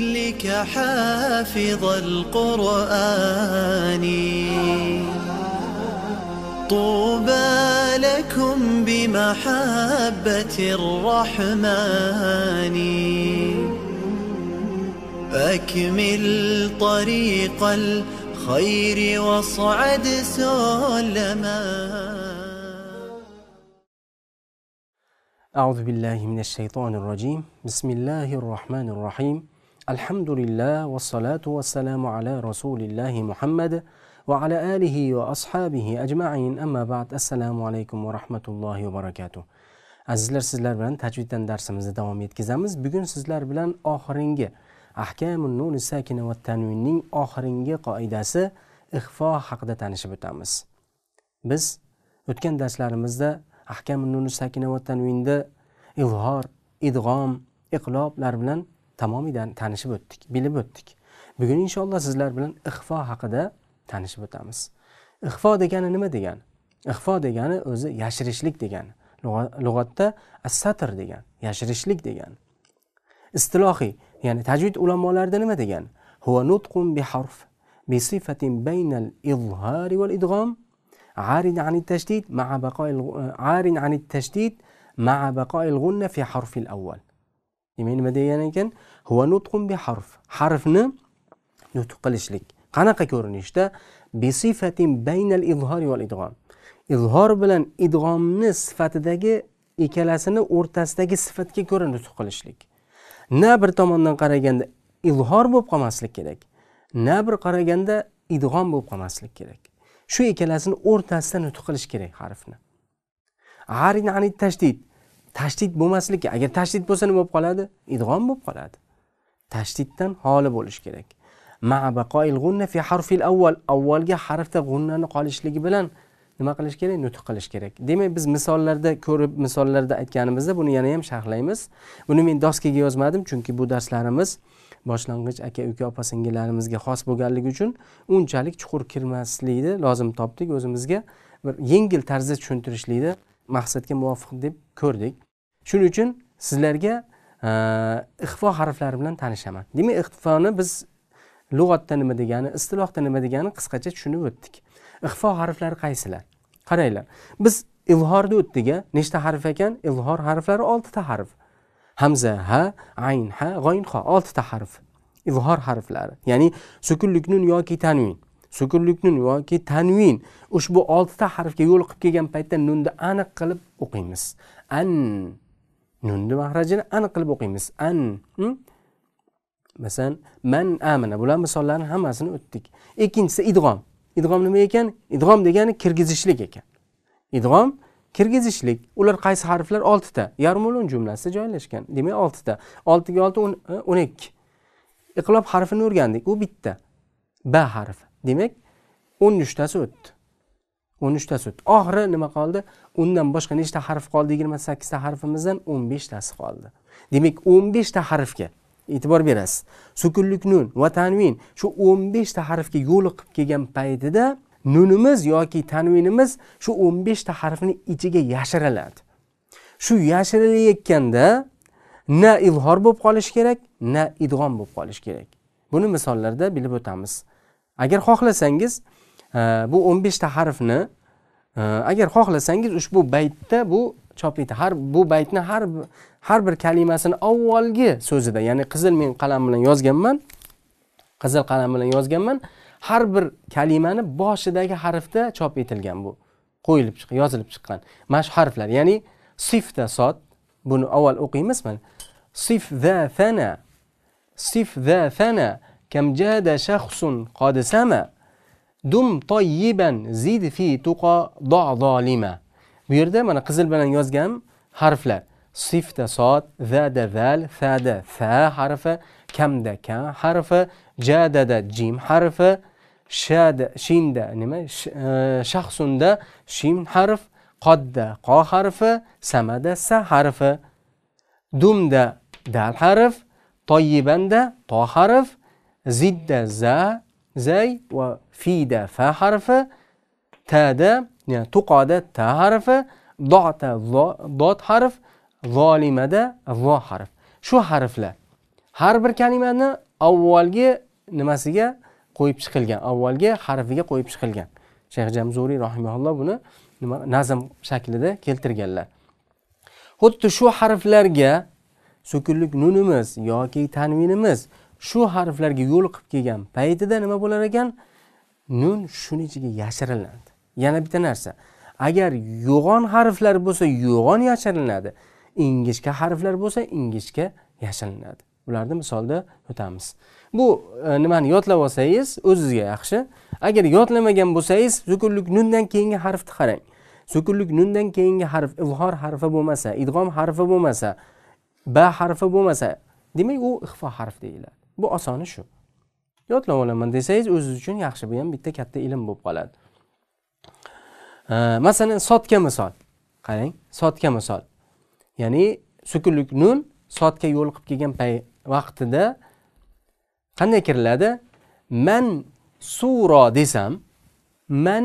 مثلك حافظ القرآن طوبى لكم بمحبة الرحمن أكمل طريق الخير واصعد سلما أعوذ بالله من الشيطان الرجيم بسم الله الرحمن الرحيم alhamdulillah vassalatu vassalamu ala rasulillahi muhammad va ala alihi va ashabihi ajmain amma ba'd assalomu alaykum va rahmatullohi va barakatuh azizlar sizlar bilan tajviddan darsimizni davom etkazamiz bugun sizlar bilan oxirgi ahkamun nun sakina va tanvinning oxirgi qoidasi ixfo haqida tanishib o'tamiz biz o'tgan darslarimizda ahkamu nun sakina va tanvinda izhor idg'om iqloblar bilan tamomiy tanishib o'tdik bilib o'tdik bugun inshaalloh sizlar bilan ixfo haqida tanishib o'tamiz ixfo degani nima degani ixfo degani o'zi yashirishlik degani lug'atda assatr degan yashirishlik degan istilohiy ya'ni tajvid ulamolarida nima degan huva nutqun bi harf bi sifatin baynal izhari val idg'om عارض عن التشديد مع بقاء عارض عن التشديد مع بقاء الغنة في حرف awwal demak nima degan ekan huva nutqun bi harf harfni nutq qilishlik qanaqa ko'rinishda bisifatin baynal izhori val idg'om izhor bilan idg'omni sifatidagi ikkalasini o'rtasidagi sifatga ko'ra nutq qilishlik na bir tomondan qaraganda izhor bo'lib qolmaslik kerak na bir qaraganda idg'om bo'lib qolmaslik kerak shu ikkalasini o'rtasida nutq qilish kerak harfni g'arin anit tashdid tashdid bo'lmasligi agar tashdid bo'lsa nima bo'lib qoladi idg'om bo'lib qoladi tashdiddan xoli bo'lish kerak fi avval avvalgi harfda g'unnani qolishligi bilan nima qilish kerak nutq qilish kerak demak biz misollarda ko'rib misollarda aytganimizda buni yana ham sharhlaymiz buni men doskaga yozmadim chunki bu darslarimiz boshlang'ich aka uka opa singillarimizga xos bo'lganligi uchun unchalik chuqur kirmaslikni lozim topdik o'zimizga bir yengil tarzda tushuntirishlikni maqsadga muvofiq deb ko'rdik shuning uchun sizlarga e, ixfo harflari bilan tanishaman demak ixfoni biz lug'atda nima degani istilohda nima degani qisqacha tushunib o'tdik ixfo harflari qaysilar qaranglar biz ilhorni o'tdik a nechta harf ekan ilhor harflari oltita harf hamza ha ayn ha g'oyin ho oltita harf ilhor harflari ya'ni sukunlikni yoki tanvin sukunliknun yoki tanvin ushbu oltita harfga yo'l qilib kelgan paytda nunni aniq qilib o'qiymiz an nunni mahrajini aniq qilib o'qiymiz an hmm? masalan man amana bular misollarni hammasini o'tdik ikkinchisi idg'om idg'om nima ekan idg'om degani kirgizishlik ekan idg'om kirgizishlik ular qaysi harflar oltita yarmulun jumlasida joylashgan demak oltita oltiga olti e, o'n ikki iqlob harfini o'rgandik u bitta ba harfi demak o'n uchtasi o'tdi o'n uchtasi o'tdi oxiri nima qoldi undan boshqa nechta harf qoldi yigirma sakkizta harfimizdan o'n beshtasi qoldi demak o'n beshta harfga e'tibor berasiz sukunlik nun va tanvin shu o'n beshta harfga yo'liqib kelgan paytida nunimiz yoki tanvinimiz shu o'n beshta harfni ichiga yashiriladi shu yashirilayotganda na ilhor bo'lib qolishi kerak na idg'om bo'lib qolishi kerak buni misollarda bilib o'tamiz agar xohlasangiz e, bu o'n beshta harfni e, agar xohlasangiz ushbu baytda bu chop eti har bu baytni har har bir kalimasini avvalgi so'zida ya'ni qizil men qalam bilan yozganman qizil qalam bilan yozganman har bir kalimani boshidagi harfda chop etilgan bu qo'yilib chiqqan yozilib chiqqan mana shu harflar ya'ni sifda sot buni avval o'qiymiz mana sif va sana sif va sana كم جاد شخص قد سما dum toyyiban zid fi tuqa صاد ذا bu yerda mana qizil bilan حرف harflar دا كا حرف zal دا جيم حرف شاد شين harfi نما jim harfi شيم shinda nima دا قا e, harf qodda qo harfi samada sa harfi dumda dal harf دا to حرف zidda za zay va fida fa harfi tada tuqoda ta harfi dota dot harf zolimada vo harf shu harflar har bir kalimani avvalgi nimasiga qo'yib chiqilgan avvalgi harfiga qo'yib chiqilgan shayx jamzuriy rahimaulloh buni nima nazm shaklida keltirganlar xuddi shu harflarga sukunlik nunimiz yoki tanvinimiz shu harflarga yo'l qilib kelgan paytida nima bo'lar ekan nun shuni ichiga yashirinadi yana bitta narsa agar yo'g'on harflar bo'lsa yo'g'on yashirinadi ingichka harflar bo'lsa ingichka yashirinadi ularni misolda o'tamiz bu e, nimani yodlab olsangiz o'zizga yaxshi agar yodlamagan bo'lsangiz zukunlik nundan keyingi harfni qarang zukunlik nundan keyingi harf ivhor harfi bo'lmasa idg'om harfi bo'lmasa ba harfi bo'lmasa demak u ixfo harf deyiladi bu osoni shu yodlab olaman desangiz o'zingiz uchun yaxshi bu ham bitta katta ilm bo'lib qoladi masalan sotga misol qarang sotga misol ya'ni sukunlik nun sotga qilib kelgan vaqtida qanday kiriladi man suro desam man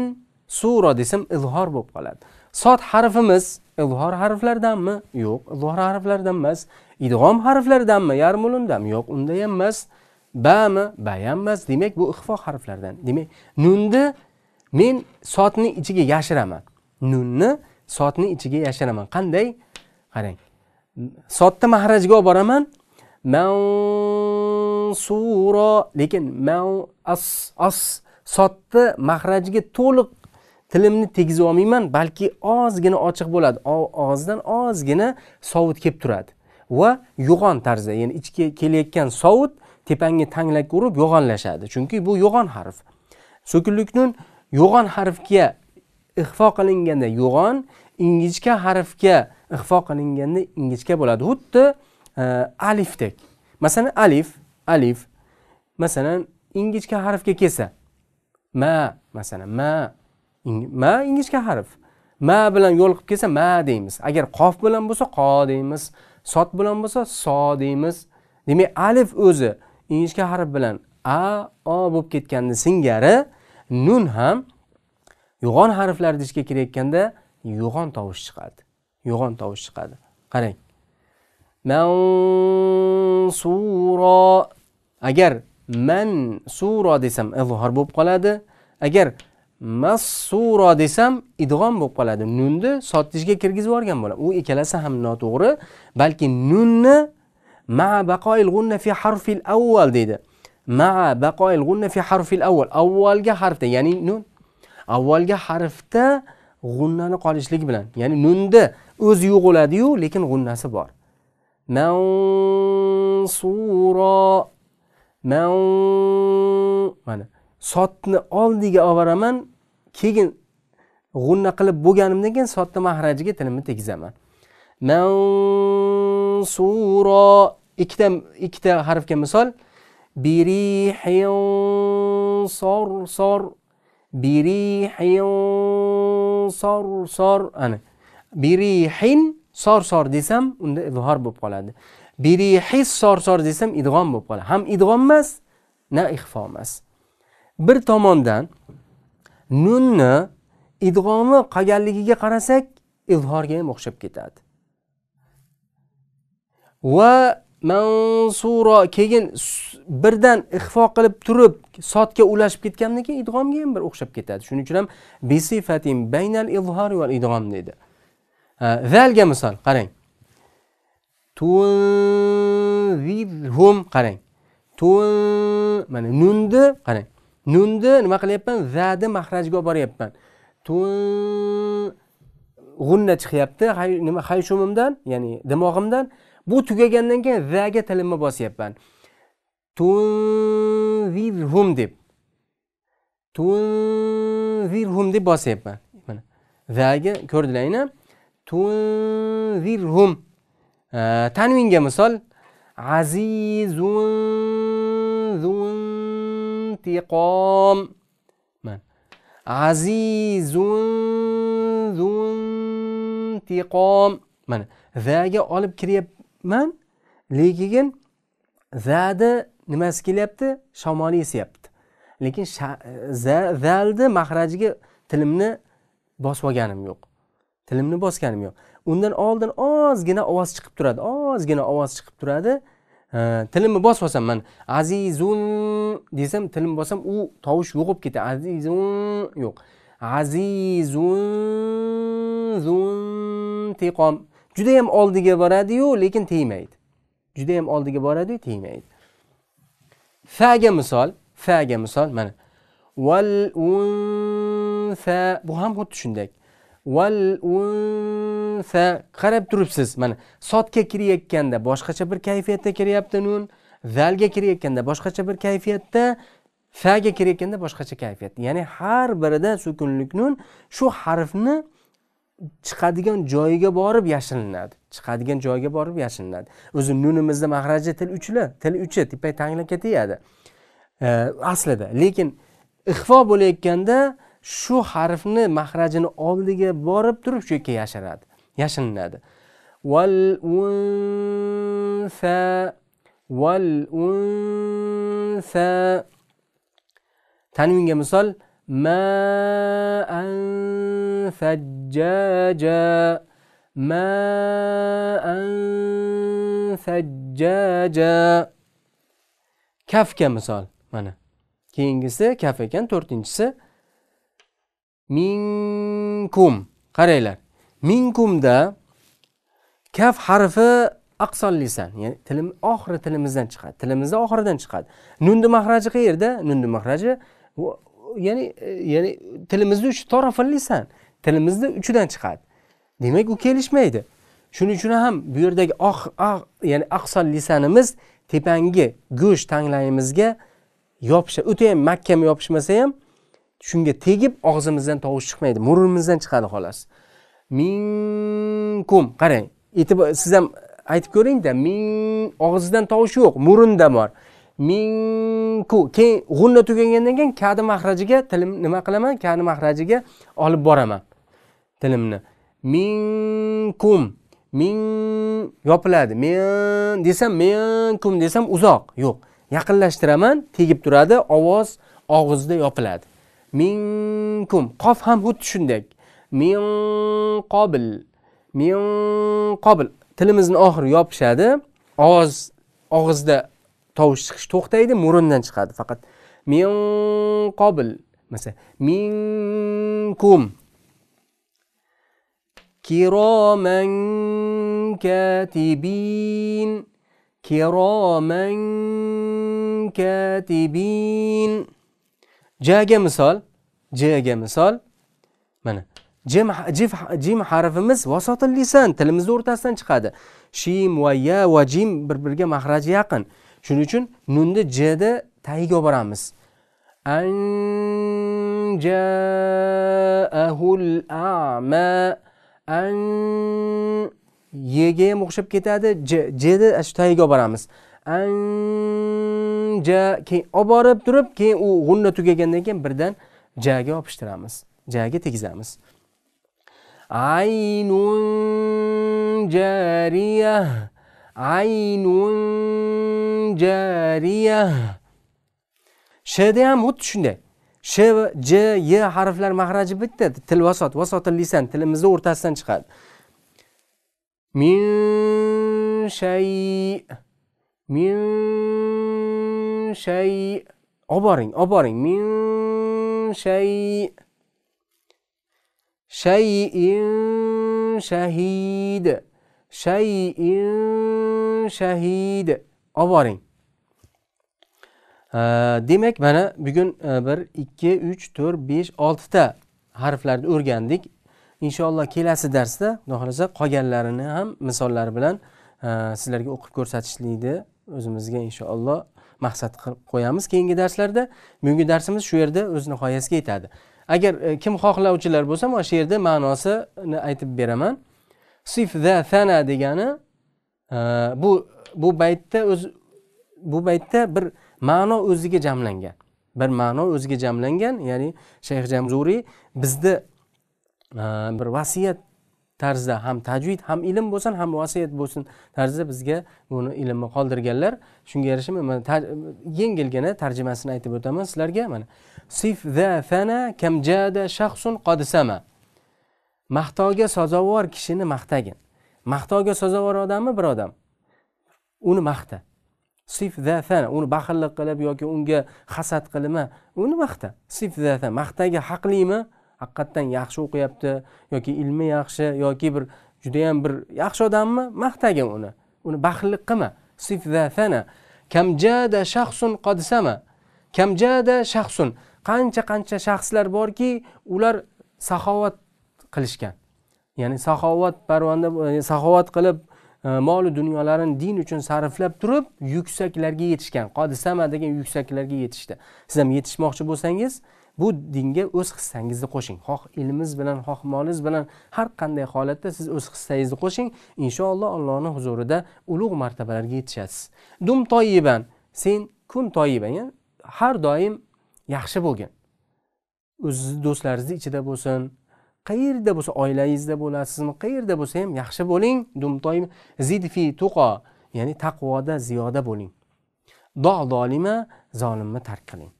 suro desam izhor bo'lib qoladi sot harfimiz izhor harflardanmi yo'q izhor harflaridan emas idg'om harflaridanmi yarmulundanmi yo'q unda ham emas bami ba ham emas demak bu ixfo harflaridan demak nunni men sotni ichiga yashiraman nunni sotni ichiga yashiraman qanday qarang sotni mahrajga olib boraman mansuro lekin man as as sotni mahrajga to'liq tilimni tegizib olmayman balki ozgina ochiq bo'ladi og'zidan ozgina sovut kelib turadi va yo'g'on tarzda ya'ni ichga kelayotgan sovut tepangi tanglakka urib yo'g'onlashadi chunki bu yo'g'on harf so'kinlik yo'g'on harfga ixfo qilinganda yo'g'on ingichka harfga ixfo qilinganda ingichka bo'ladi xuddi e, alifdek masalan alif alif masalan ingichka harfga kelsa ma masalan ma ma ingichka harf ma bilan yo'l qilib kelsa ma deymiz agar qof bilan bo'lsa qo deymiz sot bilan bo'lsa so deymiz demak alif o'zi ingichka harf bilan a o bo'lib ketganini singari nun ham yo'g'on harflar idishga kirayotganda yo'g'on tovush chiqadi yo'g'on tovush chiqadi qarang mansuro agar man suro desam izhor bo'lib qoladi agar massura desam idg'om bo'lib qoladi nunni sottishga kirgizib yuborgan bo'ladi u ikkalasi ham noto'g'ri balki nunni ma baqoil fi harfil avval deydi ma baqoil fi harfil avval avvalgi harfda ya'ni nun avvalgi harfda g'unnani qolishligi bilan ya'ni nunda o'zi yo'qoladiyu lekin g'unnasi bor mansura man mana sotni oldiga olib boraman keyin g'unna qilib bo'lganimdan keyin sotni mahrajiga tilimni tegizaman mansuro ikkita ikkita harfga misol birihin sor sor sor sor ana birihin sor sor desam unda izhor bo'lib qoladi birihis sor sor desam idg'om bo'lib qoladi ham idg'om emas na ixfo emas bir tomondan nunni idg'omi qolganligiga qarasak izhorga ham o'xshab ketadi va mansuro keyin birdan ixfo qilib turib sotga ulashib ketgandan keyin idg'omga ham bir o'xshab ketadi shuning uchun ham bisifatin baynal izhor val idg'om deydi zalga misol qarang tunzirhum qarang tun mana nunni qarang nunni nima qilyapman zadi mahrajga olib boryapman g'unna chiqyapti nima hayshumimdan ya'ni dimog'imdan bu tugagandan keyin zaga tilimni bosyapman tunzirhum deb tunzirhum deb bosyapman mana zaga ko'rdinglarmi tunzirhum tanvinga misol azizun zun intiqom azizun zuntiqom mana zaga olib kiryapman lekin zani nimasi kelyapti shamoli esyapti lekin zalni mahrajiga tilimni bosib olganim yo'q tilimni bosganim yo'q undan oldin ozgina ovoz chiqib turadi ozgina ovoz chiqib turadi tilimni bosib olsam man azizun desam tilimni bossam u tovush bo'lib ketadi azizun yo'q azizun zun yam oldiga boradiyu lekin tegmaydi juda yam oldiga boradiyu tegmaydi faga misol faga misol mana val fa bu ham xuddi shunday val un sa qarab turibsiz mana sotga kirayotganda boshqacha bir kayfiyatda kiryapti nun zalga kirayotganda boshqacha bir kayfiyatda faga kirayotganda boshqacha kayfiyat ya'ni har birida sukunlik nun shu harfni chiqadigan joyiga borib yashirinadi chiqadigan joyiga borib yashirinadi o'zi nunimizni mahraji til uchli til uchi tepa tanglikka tegadi aslida lekin ixfo bo'layotganda shu harfni mahrajini oldiga borib turib shu yerga yashiradi yashirinadi val unsa val unsa tanvinga misol ma an ma an kafga misol mana keyingisi kaf ekan to'rtinchisi minkum qaranglar minkumda kaf harfi aqsonlisan lisan ya'ni tilim oxiri tilimizdan chiqadi tilimizni oxiridan chiqadi nunni mahraji qayerda nunni mahraji ya'ni e, ya'ni tilimizni uch tarafil lisan tilimizni uchidan chiqadi demak u kelishmaydi shuning uchun ham bu yerdagi oh, oh, ya'ni aqson lisanimiz tepangi go'sht tanglayimizga yopisha o'ta ham mahkam yopishmasa ham shunga tegib og'zimizdan tovush chiqmaydi murrimizdan chiqadi xolos minkum qarang e'tibor siz ham aytib ko'ringda min og'zidan tovush yo'q murunda bor minku keyin g'unna tugagandan keyin kadi mahrajiga tilim nima qilaman kadi mahrajiga olib boraman tilimni minkum min yopiladi men desam menkum desam uzoq yo'q yaqinlashtiraman tegib turadi ovoz og'izda yopiladi minkum qof ham xuddi shunday min qobil min qobil tilimizni oxiri yopishadi og'iz og'izda tovush chiqish to'xtaydi murundan chiqadi faqat min qobil masalan min kum kiroman katibin kiroman katibin jaga misol jaga misol mana jim jim harfimiz vasotil lisan tilimizni o'rtasidan chiqadi shim va ya va jim bir biriga mahraji yaqin shuning uchun nunni jni tagiga olib boramiz an jaahul ama an yega ham o'xshab ketadi jni shu tagiga olib boramiz an ja keyin olib borib turib keyin u g'unna tugagandan keyin birdan jaga yopishtiramiz jaga tegizamiz عين جارية عين جارية shda ham xuddi shunday sh j y harflar mahraji bitta til vasot وسط lisan اللسان o'rtasidan chiqadi تاسن shay من شيء من شيء أبارين أبارين من شيء shayin shahid shayin shahid olib boring demak mana bugun e, bir ikki uch to'rt besh oltita harflarni o'rgandik inshaalloh kelasi darsda xudo xohlasa qolganlarini ham misollar bilan e, sizlarga o'qib ko'rsatishlikni o'zimizga inshaalloh maqsad qilib qo'yamiz keyingi darslarda bugungi darsimiz shu yerda o'z nihoyasiga yetadi agar e, kim xohlovchilar bo'lsa mana shu yerda ma'nosini aytib beraman sifda sana degani e, bu bu baytda o'z bu baytda bir ma'no o'ziga jamlangan bir ma'no o'ziga jamlangan ya'ni shayx jamzuriy bizda e, bir vasiyat tarzda ham tajvid ham ilm bo'lsin ham vasiyat bo'lsin tarzda bizga buni ilmni qoldirganlar shunga yarasha mana yengilgina tarjimasini aytib o'taman sizlarga mana sif za fana kamjada shaxsun qodisama maqtovga sazovor kishini maqtagin maqtovga sazovor odammi bir odam uni maqta sif fana uni baxillik qilib yoki unga hasad qilma uni maqta sif zafa maqtaga haqlimi haqiqatdan yaxshi o'qiyapti yoki ilmi yaxshi yoki bir judayam bir yaxshi odammi maqtagin uni uni baxillik qilma sifzafana kamjada shaxsun qodsama kamjada shaxsun qancha qancha shaxslar borki ular saxovat qilishgan ya'ni saxovat parvanda saxovat qilib e, molu dunyolarini din uchun sarflab turib yuksaklarga yetishgan qodisama degan yuksaklarga yetishdi siz ham yetishmoqchi bo'lsangiz bu dinga o'z hissangizni qo'shing xoh ilmingiz bilan xoh molingiz bilan har qanday holatda siz o'z hissangizni qo'shing inshaalloh allohni huzurida ulug' martabalarga yetishasiz dum toyiban sen kun toyiban ya'ni har doim yaxshi bo'lgin o'zizni do'stlaringizni ichida bo'lsin qayerda bo'lsa oilangizda bo'lasizmi qayerda bo'lsa ham yaxshi bo'ling dumtoim zidfi tuqo ya'ni taqvoda ziyoda bo'ling do zolima zolimni tark qiling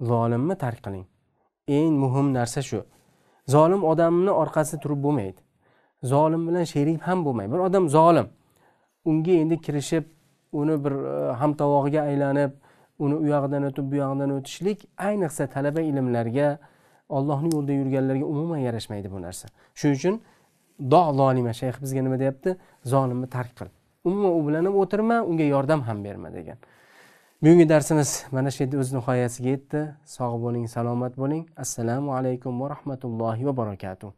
zolimni tark qiling eng muhim narsa shu zolim odamni orqasida turib bo'lmaydi zolim bilan sherik ham bo'lmaydi bir odam zolim unga endi kirishib uni bir e, hamtovog'iga aylanib uni u yog'idan o'tib bu yog'idan o'tishlik ayniqsa talaba ilmlarga ollohni yo'lida yurganlarga umuman yarashmaydi bu narsa shuning uchun do zolima shayx bizga nima deyapti zolimni tark qil umuman u bilan ham o'tirma unga yordam ham berma degan bugungi darsimiz mana shu yerda o'z nihoyasiga yetdi sog' bo'ling salomat bo'ling assalomu alaykum va rahmatullohi va barakatuh